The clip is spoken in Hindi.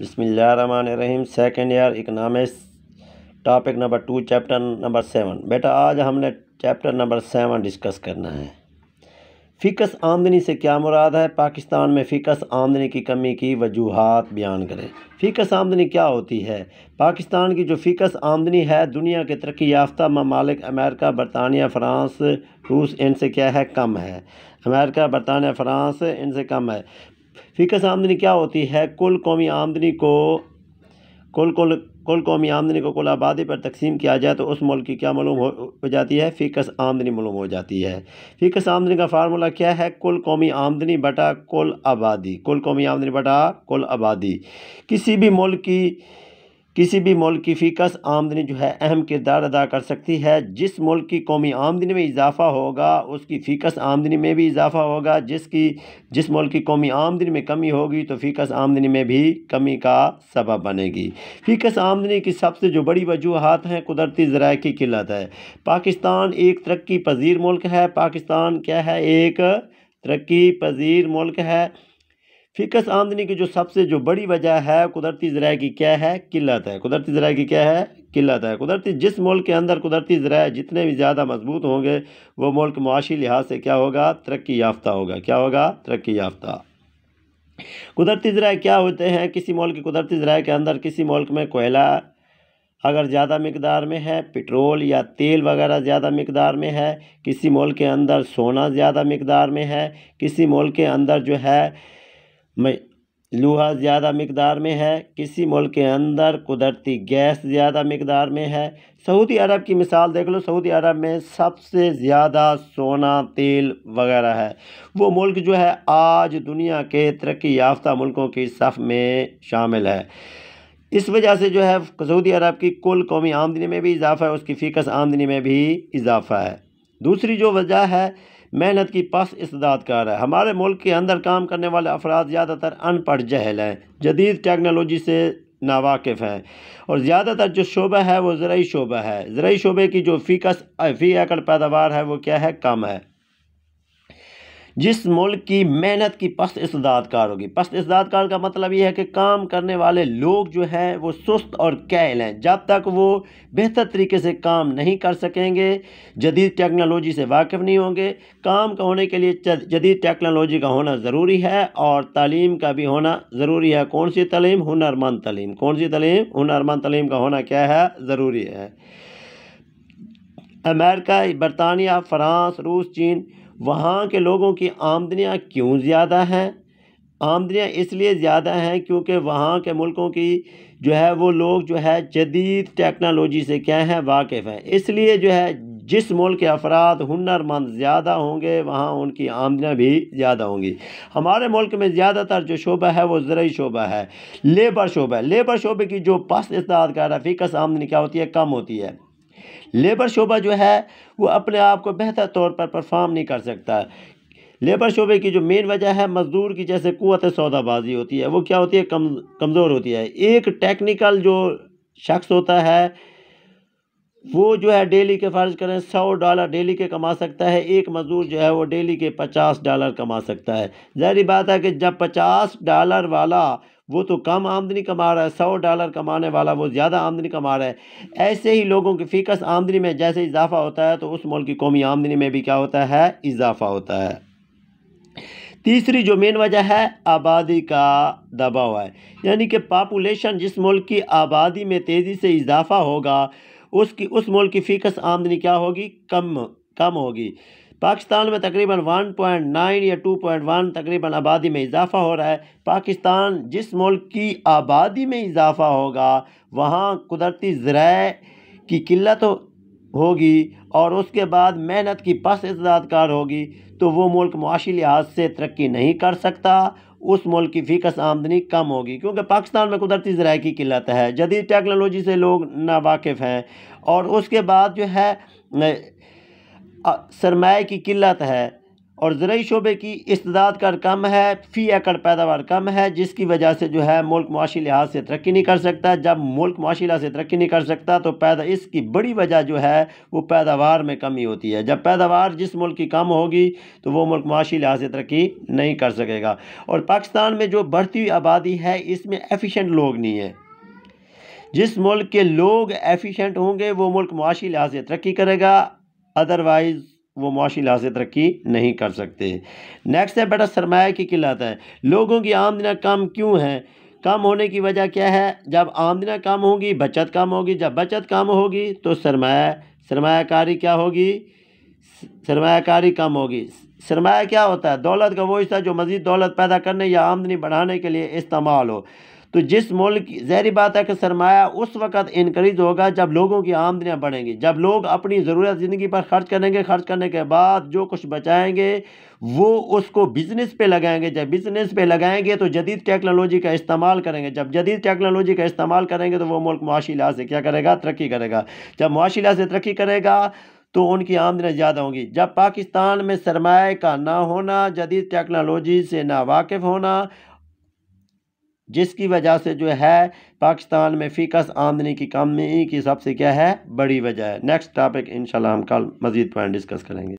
बिसमीम second year economics topic number two chapter number seven बेटा आज हमने चैप्टर नंबर सेवन डिस्कस करना है फ़िकस आमदनी से क्या मुराद है पाकिस्तान में फ़िकस आमदनी की कमी की वजूहत बयान करें फ़िकस आमदनी क्या होती है पाकिस्तान की जो फ़िकस आमदनी है दुनिया के तरक्की याफ्ता ममालिक अमेरिका बरतानिया फ़्रांस रूस इनसे क्या है कम है अमेरिका बरतानिया फ़्रांस इनसे कम है फ़िकस आमदनी क्या होती है कुल कौमी आमदनी को कुल कुल कुल कौमी आमदनी को कुल आबादी पर तकसीम किया जाए तो उस मुल्क की क्या मलूम हो, हो जाती है फ़िकस आमदनी मलूम हो जाती है फ़िकस आमदनी का फार्मूला क्या है कुल कौमी आमदनी बटा कुल आबादी कुल कौमी आमदनी बटा कुल आबादी किसी भी मुल्क की किसी भी मुल्क की फ़ीकस आमदनी जो है अहम किरदार अदा कर सकती है जिस मुल्क की कौमी आमदनी में इजाफ़ा होगा उसकी फ़ीकस आमदनी में भी इजाफ़ा होगा जिसकी जिस मुल्क की कौमी आमदनी में कमी होगी तो फ़ीकस आमदनी में भी कमी का सबब बनेगी फ़ीकस आमदनी की सबसे जो बड़ी वजूहत हैं कुदरती ज़रा की किल्लत है पाकिस्तान एक तरक्की पजीर मुल्क है पाकिस्तान क्या है एक तरक्की पजीर मुल्क है फिकस आमदनी की जो सबसे जो बड़ी वजह है कुदरती ज़रा की क्या है किल्लत है कुदरती ज़रा की क्या है किल्लत है कुदरती जिस मुल्क के अंदर कुदरती ज़रा जितने भी ज़्यादा मजबूत होंगे वो मुल्क मुआशी लिहाज से क्या होगा तरक्की याफ्ता होगा क्या होगा तरक्की याफ्ता कुदरती ज़रा क्या होते हैं किसी मुल्क के कुदरती ज़रा के अंदर किसी मुल्क में कोयला अगर ज़्यादा मकदार में है पेट्रोल या तेल वगैरह ज़्यादा मकदार में है किसी मुल्क के अंदर सोना ज़्यादा मकदार में है किसी मुल्क के अंदर जो है में लोहा ज़्यादा मकदार में है किसी मुल्क के अंदर कुदरती गैस ज़्यादा मकदार में है सऊदी अरब की मिसाल देख लो सऊदी अरब में सबसे ज़्यादा सोना तेल वगैरह है वो मुल्क जो है आज दुनिया के तरक्की याफ्ता मुल्कों की सफ़ में शामिल है इस वजह से जो है सऊदी अरब की कुल कौमी आमदनी में भी इजाफ़ा है उसकी फ़ीकस आमदनी में भी इजाफ़ा है दूसरी जो वजह है मेहनत की पस इसदाद है हमारे मुल्क के अंदर काम करने वाले अफराद ज़्यादातर अनपढ़ जहल हैं जदीद टेक्नोलॉजी से नावाकफ़ हैं और ज़्यादातर जो शोबा है वो ज़रूरी शोबा है ज़रूरी शोबे की जो फीकस फ़ी एकड़ पैदावार है वो क्या है कम है जिस मुल्क की मेहनत की पस्त इसदादकार होगी पस्त इसदादकार का मतलब ये है कि काम करने वाले लोग जो हैं वो सुस्त और कैल हैं जब तक वो बेहतर तरीके से काम नहीं कर सकेंगे जदीद टेक्नोलॉजी से वाकिफ़ नहीं होंगे काम का होने के लिए जदीद टेक्नोलॉजी का होना ज़रूरी है और तालीम का भी होना ज़रूरी है कौन सी तलीम हुनरमंद तलीम कौन सी तलीम हुनरमंद तलीम का होना क्या है ज़रूरी है अमेरिका बरतानिया फ़्रांस रूस चीन वहाँ के लोगों की आमदनियाँ क्यों ज़्यादा हैं आमदनियाँ इसलिए ज़्यादा हैं क्योंकि वहाँ के मुल्कों की जो है वो लोग जो है जदीद टेक्नोलॉजी से क्या हैं वाकिफ़ हैं इसलिए जो है जिस मुल्क के अफराद हुनरमंद ज़्यादा होंगे वहाँ उनकी आमदनियाँ भी ज़्यादा होंगी हमारे मुल्क में ज़्यादातर जो शोबा है वो ज़रूरी शोबा है लेबर शोबा है लेबर शोबे की जो पस्त इस्तात का रफ़ीकस आमदनी क्या होती है कम होती है लेबर शोबा जो है वो अपने आप को बेहतर तौर पर परफॉर्म नहीं कर सकता लेबर शोबे की जो मेन वजह है मज़दूर की जैसे कुत सौदाबाजी होती है वो क्या होती है कम कमज़ोर होती है एक टेक्निकल जो शख्स होता है वो जो है डेली के फ़र्ज करें सौ डॉलर डेली के कमा सकता है एक मज़दूर जो है वो डेली के पचास डॉलर कमा सकता है जहरी बात है कि जब पचास डॉलर वाला वो तो कम आमदनी कमा रहा है सौ डॉलर कमाने वाला वो ज़्यादा आमदनी कमा रहा है ऐसे ही लोगों की फ़ीकस आमदनी में जैसे इजाफ़ा होता है तो उस मुल्क की कौमी आमदनी में भी क्या होता है इजाफ़ा होता है तीसरी जो मेन वजह है आबादी का दबाव है यानी कि पापुलेशन जिस मुल्क की आबादी में तेज़ी से इजाफा होगा उसकी उस मुल्क की फ़ीकस आमदनी क्या होगी कम कम होगी पाकिस्तान में तकरीबन 1.9 या 2.1 तकरीबन आबादी में इजाफा हो रहा है पाकिस्तान जिस मुल्क की आबादी में इजाफा होगा वहाँ कुदरती ज़रा की किल्लत होगी और उसके बाद मेहनत की पस इजादकार होगी तो वो मुल्क मुआशी लिहाज से तरक्की नहीं कर सकता उस मुल्क की फ़ीकस आमदनी कम होगी क्योंकि पाकिस्तान में कुदरती ज़राए की किल्लत है जदीद टेक्नोलॉजी से लोग नावाकफ़ हैं और उसके बाद जो है सरमाए की किल्लत है और ज़रूरी शोबे की इस्तात कर कम है फ़ी एकड़ पैदावार कम है जिसकी वजह से जो है मुल्क माशी लिहाज से तरक्की नहीं कर सकता जब मुल्क माशी लिहाज से तरक्की नहीं कर सकता तो पैदा इसकी बड़ी वजह जो है वो पैदावार में कमी होती है जब पैदावार जिस मुल्क की कम होगी तो वो मुल्क माशी लिहाज से तरक्की नहीं कर सकेगा और पाकिस्तान में जो बढ़ती हुई आबादी है इसमें एफिशेंट लोग नहीं है जिस मुल्क के लोग एफिशेंट होंगे वो मुल्क माशी लिहाज से तरक्की करेगा अदरवाइज़ वो माशी लिहाज से तरक्की नहीं कर सकते नेक्स्ट है बेटा सरमाया की किल्लत है लोगों की आमदना कम क्यों है कम होने की वजह क्या है जब आमदना कम होगी बचत कम होगी जब बचत कम होगी तो सरमाया सरमाकारी क्या होगी सरमाकारी कम होगी सरमाया क्या होता है दौलत का वो हिस्सा जो मज़ीद दौलत पैदा करने या आमदनी बढ़ाने के लिए इस्तेमाल हो तो जिस मुल्क जहरी बात है कि सरमाया उस वक्त इनक्रीज होगा जब लोगों की आमदनियाँ बढ़ेंगी जब लोग अपनी ज़रूरत ज़िंदगी पर खर्च करेंगे खर्च करने के बाद जो कुछ बचाएँगे वो उसको बिज़नेस पे लगाएंगे जब बिज़नेस पे लगाएंगे तो जदीद टेक्नोलॉजी का इस्तेमाल करेंगे जब जदीद टेक्नोलॉजी का इस्तेमाल करेंगे तो वो मुल्क मुआशी लिहाज से क्या करेगा तरक्की करेगा जब मुआशी लिहाज से तरक्की करेगा तो उनकी आमदनी ज़्यादा होंगी जब पाकिस्तान में सरमाए का ना होना जदीद टेक्नोलॉजी से ना वाकिफ़ होना जिसकी वजह से जो है पाकिस्तान में फीकस आमदनी की कमी की सबसे क्या है बड़ी वजह है नेक्स्ट टॉपिक इंशाल्लाह हम कल मज़ीद पॉइंट डिस्कस करेंगे